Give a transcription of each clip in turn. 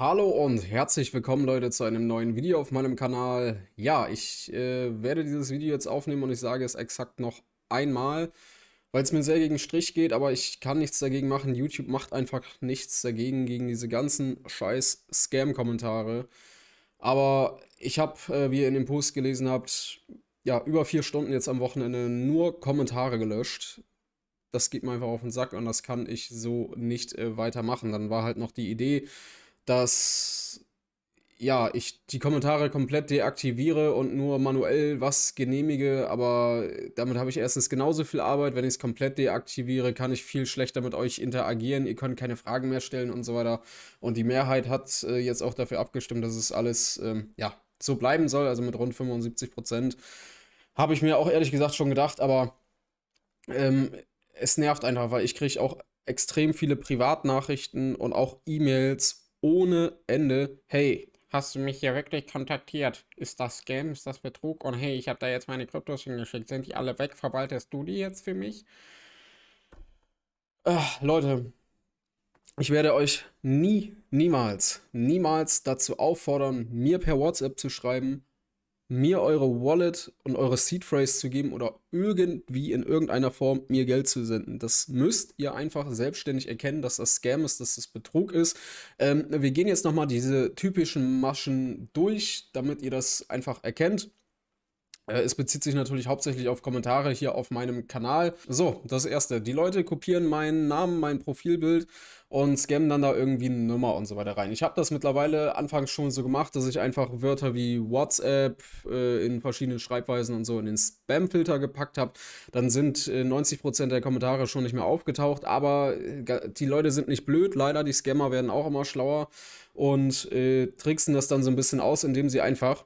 Hallo und herzlich willkommen Leute zu einem neuen Video auf meinem Kanal. Ja, ich äh, werde dieses Video jetzt aufnehmen und ich sage es exakt noch einmal, weil es mir sehr gegen Strich geht, aber ich kann nichts dagegen machen. YouTube macht einfach nichts dagegen, gegen diese ganzen scheiß Scam-Kommentare. Aber ich habe, äh, wie ihr in dem Post gelesen habt, ja, über vier Stunden jetzt am Wochenende nur Kommentare gelöscht. Das geht mir einfach auf den Sack und das kann ich so nicht äh, weitermachen. Dann war halt noch die Idee, dass ja, ich die Kommentare komplett deaktiviere und nur manuell was genehmige, aber damit habe ich erstens genauso viel Arbeit. Wenn ich es komplett deaktiviere, kann ich viel schlechter mit euch interagieren. Ihr könnt keine Fragen mehr stellen und so weiter. Und die Mehrheit hat äh, jetzt auch dafür abgestimmt, dass es alles ähm, ja, so bleiben soll, also mit rund 75 Prozent. Habe ich mir auch ehrlich gesagt schon gedacht, aber ähm, es nervt einfach, weil ich kriege auch extrem viele Privatnachrichten und auch E-Mails ohne Ende. Hey, hast du mich hier wirklich kontaktiert? Ist das Scam? Ist das Betrug? Und hey, ich habe da jetzt meine Kryptos hingeschickt. Sind die alle weg? Verwaltest du die jetzt für mich? Ach, Leute, ich werde euch nie, niemals, niemals dazu auffordern, mir per WhatsApp zu schreiben, mir eure Wallet und eure Seed Phrase zu geben oder irgendwie in irgendeiner Form mir Geld zu senden. Das müsst ihr einfach selbstständig erkennen, dass das Scam ist, dass das Betrug ist. Ähm, wir gehen jetzt nochmal diese typischen Maschen durch, damit ihr das einfach erkennt. Äh, es bezieht sich natürlich hauptsächlich auf Kommentare hier auf meinem Kanal. So, das erste. Die Leute kopieren meinen Namen, mein Profilbild und scammen dann da irgendwie eine Nummer und so weiter rein. Ich habe das mittlerweile anfangs schon so gemacht, dass ich einfach Wörter wie WhatsApp äh, in verschiedenen Schreibweisen und so in den Spamfilter gepackt habe. Dann sind äh, 90% der Kommentare schon nicht mehr aufgetaucht, aber äh, die Leute sind nicht blöd. Leider, die Scammer werden auch immer schlauer und äh, tricksen das dann so ein bisschen aus, indem sie einfach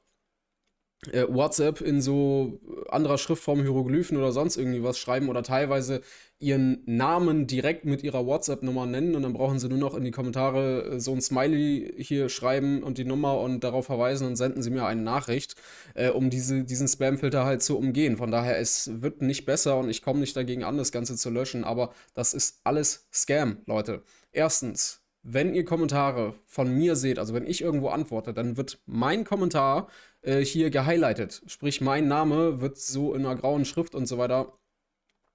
äh, WhatsApp in so äh, anderer Schriftform, Hieroglyphen oder sonst irgendwie was schreiben oder teilweise ihren Namen direkt mit ihrer WhatsApp-Nummer nennen und dann brauchen sie nur noch in die Kommentare äh, so ein Smiley hier schreiben und die Nummer und darauf verweisen und senden sie mir eine Nachricht, äh, um diese, diesen Spam-Filter halt zu umgehen. Von daher, es wird nicht besser und ich komme nicht dagegen an, das Ganze zu löschen, aber das ist alles Scam, Leute. Erstens, wenn ihr Kommentare von mir seht, also wenn ich irgendwo antworte, dann wird mein Kommentar äh, hier gehighlightet. Sprich, mein Name wird so in einer grauen Schrift und so weiter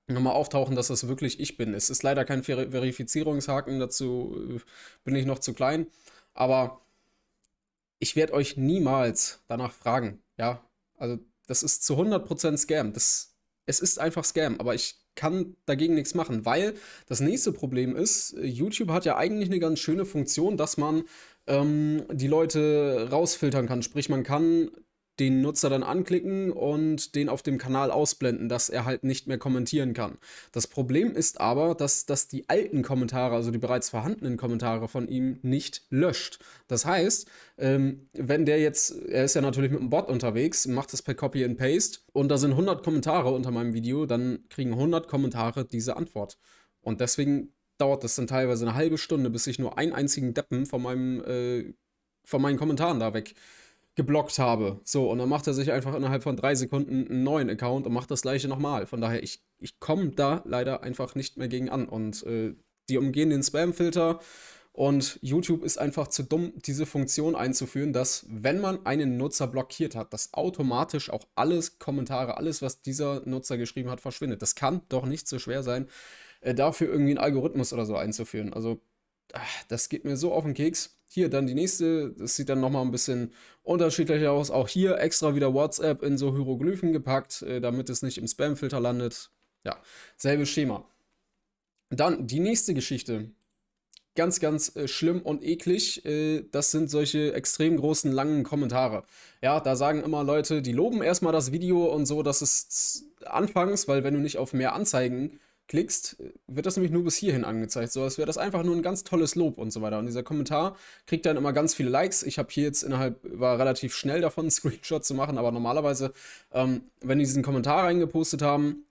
nochmal auftauchen, dass das wirklich ich bin. Es ist leider kein Ver Verifizierungshaken, dazu äh, bin ich noch zu klein. Aber ich werde euch niemals danach fragen. Ja, also das ist zu 100% Scam. Das, es ist einfach Scam, aber ich kann dagegen nichts machen, weil das nächste Problem ist, YouTube hat ja eigentlich eine ganz schöne Funktion, dass man ähm, die Leute rausfiltern kann. Sprich, man kann den Nutzer dann anklicken und den auf dem Kanal ausblenden, dass er halt nicht mehr kommentieren kann. Das Problem ist aber, dass das die alten Kommentare, also die bereits vorhandenen Kommentare von ihm nicht löscht. Das heißt, ähm, wenn der jetzt, er ist ja natürlich mit einem Bot unterwegs, macht das per Copy and Paste und da sind 100 Kommentare unter meinem Video, dann kriegen 100 Kommentare diese Antwort. Und deswegen dauert das dann teilweise eine halbe Stunde, bis ich nur einen einzigen Deppen von meinem äh, von meinen Kommentaren da weg geblockt habe. So, und dann macht er sich einfach innerhalb von drei Sekunden einen neuen Account und macht das gleiche nochmal. Von daher, ich, ich komme da leider einfach nicht mehr gegen an. Und äh, die umgehen den Spam-Filter und YouTube ist einfach zu dumm, diese Funktion einzuführen, dass wenn man einen Nutzer blockiert hat, dass automatisch auch alles Kommentare, alles, was dieser Nutzer geschrieben hat, verschwindet. Das kann doch nicht so schwer sein, äh, dafür irgendwie einen Algorithmus oder so einzuführen. Also ach, das geht mir so auf den Keks. Hier dann die nächste, das sieht dann nochmal ein bisschen unterschiedlich aus. Auch hier extra wieder WhatsApp in so Hieroglyphen gepackt, äh, damit es nicht im Spamfilter landet. Ja, selbe Schema. Dann die nächste Geschichte. Ganz, ganz äh, schlimm und eklig. Äh, das sind solche extrem großen, langen Kommentare. Ja, da sagen immer Leute, die loben erstmal das Video und so, dass es anfangs, weil wenn du nicht auf mehr Anzeigen klickst, wird das nämlich nur bis hierhin angezeigt. So, als wäre das einfach nur ein ganz tolles Lob und so weiter. Und dieser Kommentar kriegt dann immer ganz viele Likes. Ich habe hier jetzt innerhalb, war relativ schnell davon, einen Screenshot zu machen, aber normalerweise, ähm, wenn die diesen Kommentar reingepostet haben,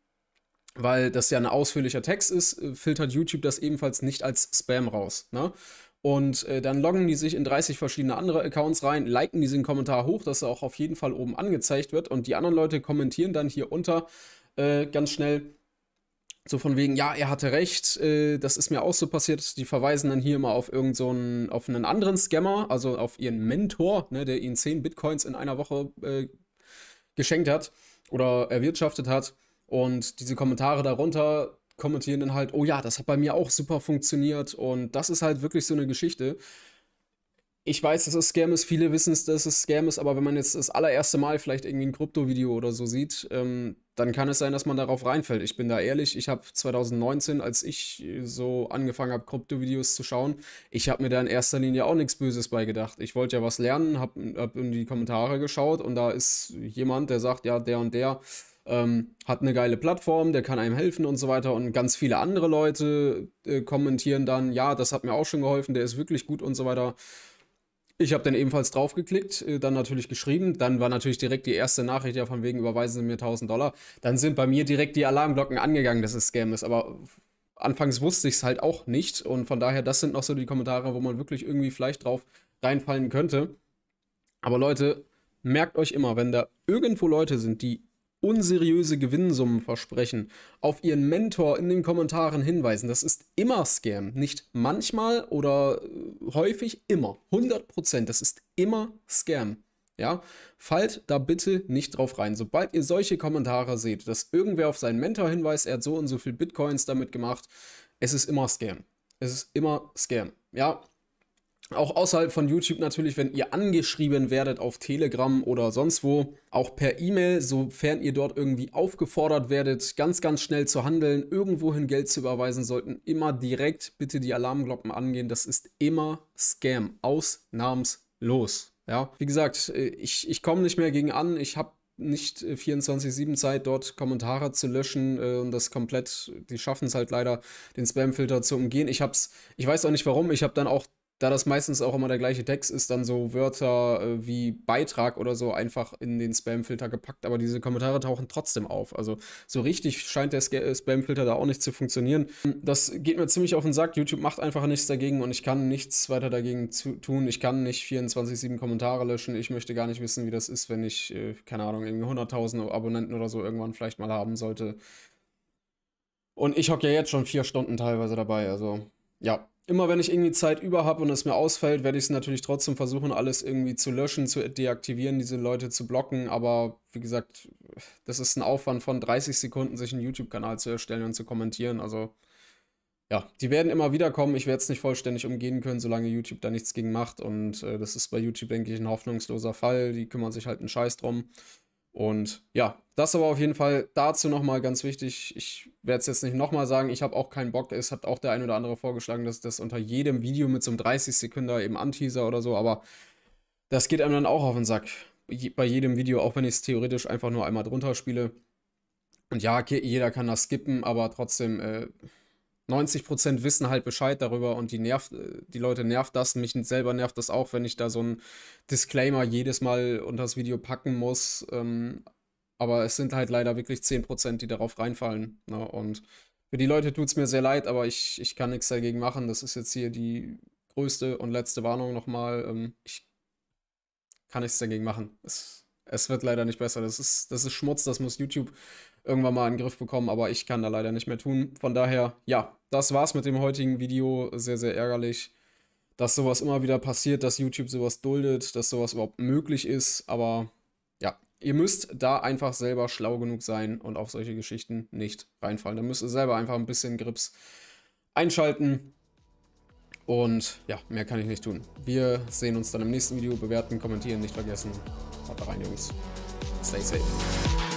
weil das ja ein ausführlicher Text ist, äh, filtert YouTube das ebenfalls nicht als Spam raus. Ne? Und äh, dann loggen die sich in 30 verschiedene andere Accounts rein, liken diesen Kommentar hoch, dass er auch auf jeden Fall oben angezeigt wird. Und die anderen Leute kommentieren dann hier unter äh, ganz schnell, so von wegen, ja, er hatte recht, äh, das ist mir auch so passiert. Die verweisen dann hier mal auf irgendeinen, so einen, auf einen anderen Scammer, also auf ihren Mentor, ne, der ihnen 10 Bitcoins in einer Woche äh, geschenkt hat oder erwirtschaftet hat. Und diese Kommentare darunter kommentieren dann halt, oh ja, das hat bei mir auch super funktioniert. Und das ist halt wirklich so eine Geschichte. Ich weiß, dass es Scam ist, viele wissen es, dass es Scam ist, aber wenn man jetzt das allererste Mal vielleicht irgendwie ein Krypto-Video oder so sieht, ähm, dann kann es sein, dass man darauf reinfällt. Ich bin da ehrlich, ich habe 2019, als ich so angefangen habe, Krypto-Videos zu schauen, ich habe mir da in erster Linie auch nichts Böses bei gedacht. Ich wollte ja was lernen, habe hab in die Kommentare geschaut und da ist jemand, der sagt, ja, der und der ähm, hat eine geile Plattform, der kann einem helfen und so weiter. Und ganz viele andere Leute äh, kommentieren dann, ja, das hat mir auch schon geholfen, der ist wirklich gut und so weiter. Ich habe dann ebenfalls draufgeklickt, äh, dann natürlich geschrieben. Dann war natürlich direkt die erste Nachricht, ja, von wegen überweisen Sie mir 1000 Dollar. Dann sind bei mir direkt die Alarmglocken angegangen, dass es Scam ist. Aber anfangs wusste ich es halt auch nicht. Und von daher, das sind noch so die Kommentare, wo man wirklich irgendwie vielleicht drauf reinfallen könnte. Aber Leute, merkt euch immer, wenn da irgendwo Leute sind, die unseriöse Gewinnsummen versprechen, auf ihren Mentor in den Kommentaren hinweisen. Das ist immer Scam. Nicht manchmal oder äh, häufig, immer. 100 Prozent. Das ist immer Scam. Ja, fallt da bitte nicht drauf rein. Sobald ihr solche Kommentare seht, dass irgendwer auf seinen Mentor hinweist, er hat so und so viel Bitcoins damit gemacht, es ist immer Scam. Es ist immer Scam. Ja, auch außerhalb von YouTube natürlich, wenn ihr angeschrieben werdet auf Telegram oder sonst wo, auch per E-Mail, sofern ihr dort irgendwie aufgefordert werdet, ganz, ganz schnell zu handeln, irgendwohin Geld zu überweisen, sollten immer direkt bitte die Alarmglocken angehen. Das ist immer Scam, ausnahmslos. Ja, wie gesagt, äh, ich, ich komme nicht mehr gegen an. Ich habe nicht 24-7 äh, Zeit, dort Kommentare zu löschen äh, und das komplett, die schaffen es halt leider, den Spamfilter zu umgehen. Ich hab's, ich weiß auch nicht warum, ich habe dann auch da das meistens auch immer der gleiche Text ist, dann so Wörter äh, wie Beitrag oder so einfach in den Spamfilter gepackt, aber diese Kommentare tauchen trotzdem auf. Also so richtig scheint der äh, Spamfilter da auch nicht zu funktionieren. Das geht mir ziemlich auf den Sack. YouTube macht einfach nichts dagegen und ich kann nichts weiter dagegen tun. Ich kann nicht 24-7 Kommentare löschen. Ich möchte gar nicht wissen, wie das ist, wenn ich, äh, keine Ahnung, irgendwie 100.000 Abonnenten oder so irgendwann vielleicht mal haben sollte. Und ich hocke ja jetzt schon vier Stunden teilweise dabei, also ja, immer wenn ich irgendwie Zeit über habe und es mir ausfällt, werde ich es natürlich trotzdem versuchen, alles irgendwie zu löschen, zu deaktivieren, diese Leute zu blocken. Aber wie gesagt, das ist ein Aufwand von 30 Sekunden, sich einen YouTube-Kanal zu erstellen und zu kommentieren. Also ja, die werden immer wieder kommen. Ich werde es nicht vollständig umgehen können, solange YouTube da nichts gegen macht. Und äh, das ist bei YouTube, denke ich, ein hoffnungsloser Fall. Die kümmern sich halt einen Scheiß drum. Und ja, das aber auf jeden Fall dazu nochmal ganz wichtig. Ich werde es jetzt nicht nochmal sagen, ich habe auch keinen Bock. Es hat auch der ein oder andere vorgeschlagen, dass das unter jedem Video mit so einem 30 sekünder eben Anteaser oder so, aber das geht einem dann auch auf den Sack. Bei jedem Video, auch wenn ich es theoretisch einfach nur einmal drunter spiele. Und ja, jeder kann das skippen, aber trotzdem, äh, 90% wissen halt Bescheid darüber und die, nervt, die Leute nervt das. Mich selber nervt das auch, wenn ich da so einen Disclaimer jedes Mal unter das Video packen muss. Ähm, aber es sind halt leider wirklich 10%, die darauf reinfallen. Ne? Und für die Leute tut es mir sehr leid, aber ich, ich kann nichts dagegen machen. Das ist jetzt hier die größte und letzte Warnung nochmal. Ähm, ich kann nichts dagegen machen. Es, es wird leider nicht besser. Das ist, das ist Schmutz, das muss YouTube irgendwann mal in den Griff bekommen, aber ich kann da leider nicht mehr tun. Von daher, ja, das war's mit dem heutigen Video. Sehr, sehr ärgerlich, dass sowas immer wieder passiert, dass YouTube sowas duldet, dass sowas überhaupt möglich ist, aber ja, ihr müsst da einfach selber schlau genug sein und auf solche Geschichten nicht reinfallen. Da müsst ihr selber einfach ein bisschen Grips einschalten. Und ja, mehr kann ich nicht tun. Wir sehen uns dann im nächsten Video. Bewerten, kommentieren, nicht vergessen. Haut rein, Jungs. Stay safe.